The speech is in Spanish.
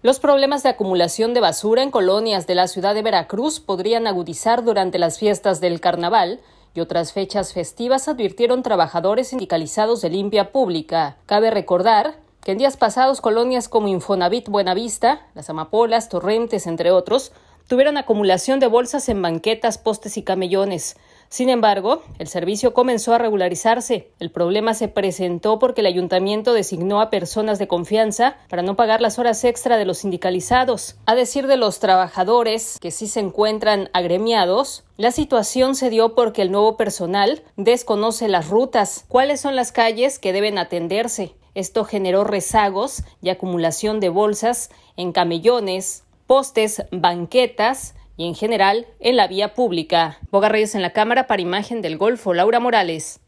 Los problemas de acumulación de basura en colonias de la ciudad de Veracruz podrían agudizar durante las fiestas del carnaval y otras fechas festivas advirtieron trabajadores sindicalizados de limpia pública. Cabe recordar que en días pasados colonias como Infonavit Buenavista, Las Amapolas, Torrentes, entre otros, tuvieron acumulación de bolsas en banquetas, postes y camellones. Sin embargo, el servicio comenzó a regularizarse. El problema se presentó porque el ayuntamiento designó a personas de confianza para no pagar las horas extra de los sindicalizados. A decir de los trabajadores que sí se encuentran agremiados, la situación se dio porque el nuevo personal desconoce las rutas, cuáles son las calles que deben atenderse. Esto generó rezagos y acumulación de bolsas en camellones, postes, banquetas y en general en la vía pública. Boga Reyes en la Cámara para Imagen del Golfo, Laura Morales.